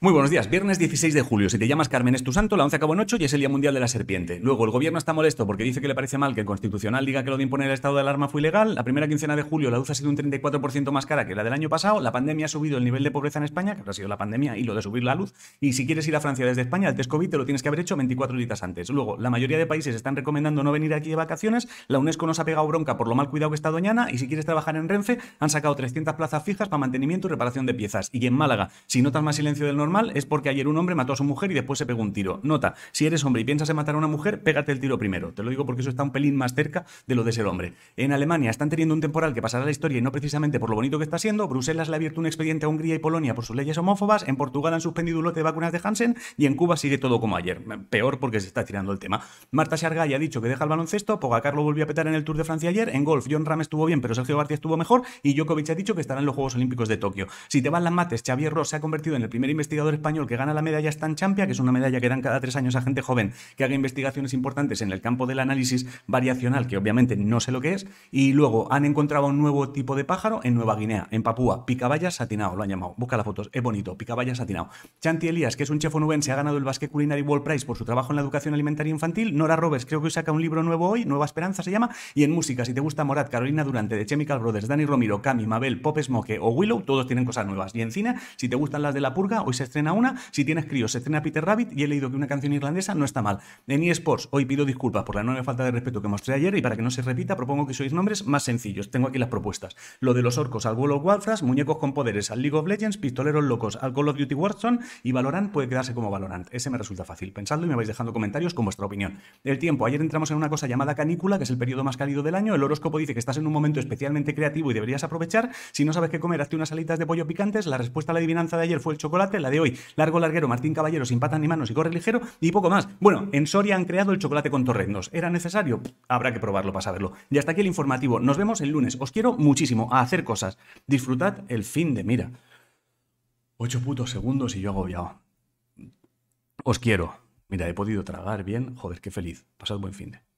Muy buenos días. Viernes 16 de julio. Si te llamas Carmen es tu santo, la 11 acabó en 8 y es el Día Mundial de la Serpiente. Luego, el gobierno está molesto porque dice que le parece mal que el Constitucional diga que lo de imponer el estado de alarma fue ilegal. La primera quincena de julio la luz ha sido un 34% más cara que la del año pasado. La pandemia ha subido el nivel de pobreza en España, que ha sido la pandemia y lo de subir la luz. Y si quieres ir a Francia desde España, el test COVID te lo tienes que haber hecho 24 horitas antes. Luego, la mayoría de países están recomendando no venir aquí de vacaciones. La UNESCO nos ha pegado bronca por lo mal cuidado que está Doñana. Y si quieres trabajar en Renfe, han sacado 300 plazas fijas para mantenimiento y reparación de piezas. Y en Málaga, si notas más silencio normal es porque ayer un hombre mató a su mujer y después se pegó un tiro. Nota, si eres hombre y piensas en matar a una mujer, pégate el tiro primero. Te lo digo porque eso está un pelín más cerca de lo de ser hombre. En Alemania están teniendo un temporal que pasará la historia y no precisamente por lo bonito que está siendo. Bruselas le ha abierto un expediente a Hungría y Polonia por sus leyes homófobas. En Portugal han suspendido un lote de vacunas de Hansen y en Cuba sigue todo como ayer. Peor porque se está tirando el tema. Marta Sargay ha dicho que deja el baloncesto. Pogacar lo volvió a petar en el Tour de Francia ayer. En golf, John Ram estuvo bien, pero Sergio García estuvo mejor. Y Djokovic ha dicho que estará en los Juegos Olímpicos de Tokio. Si te van las mates, Xavier Ross se ha convertido en el primer investigador español que gana la medalla champia que es una medalla que dan cada tres años a gente joven que haga investigaciones importantes en el campo del análisis variacional, que obviamente no sé lo que es, y luego han encontrado un nuevo tipo de pájaro en Nueva Guinea, en Papúa, picabaya satinado, lo han llamado, busca las fotos, es bonito, picabaya satinado. Chanti Elías, que es un chef se ha ganado el Basque Culinary World Prize por su trabajo en la educación alimentaria infantil, Nora Robes, creo que saca un libro nuevo hoy, Nueva Esperanza se llama, y en música, si te gusta Morat, Carolina Durante, de Chemical Brothers, Dani Romero, Cami, Mabel, Popes Moque o Willow, todos tienen cosas nuevas. Y en cine, si te gustan las de la purga, se estrena una, si tienes críos se estrena Peter Rabbit y he leído que una canción irlandesa no está mal. En eSports, hoy pido disculpas por la enorme falta de respeto que mostré ayer y para que no se repita propongo que sois nombres más sencillos. Tengo aquí las propuestas. Lo de los orcos al World of muñecos con poderes al League of Legends, pistoleros locos al Call of Duty Warzone y Valorant puede quedarse como Valorant. Ese me resulta fácil. Pensadlo y me vais dejando comentarios con vuestra opinión. El tiempo. Ayer entramos en una cosa llamada canícula, que es el periodo más cálido del año. El horóscopo dice que estás en un momento especialmente creativo y deberías aprovechar. Si no sabes qué comer, hazte unas alitas de pollo picantes. La respuesta a la adivinanza de ayer fue el chocolate de hoy. Largo, larguero, Martín Caballero, sin patas ni manos y corre ligero y poco más. Bueno, en Soria han creado el chocolate con torrendos. ¿Era necesario? Habrá que probarlo para saberlo. Y hasta aquí el informativo. Nos vemos el lunes. Os quiero muchísimo a hacer cosas. Disfrutad el fin de mira. Ocho putos segundos y yo agobiado. Os quiero. Mira, he podido tragar bien. Joder, qué feliz. Pasad buen fin de.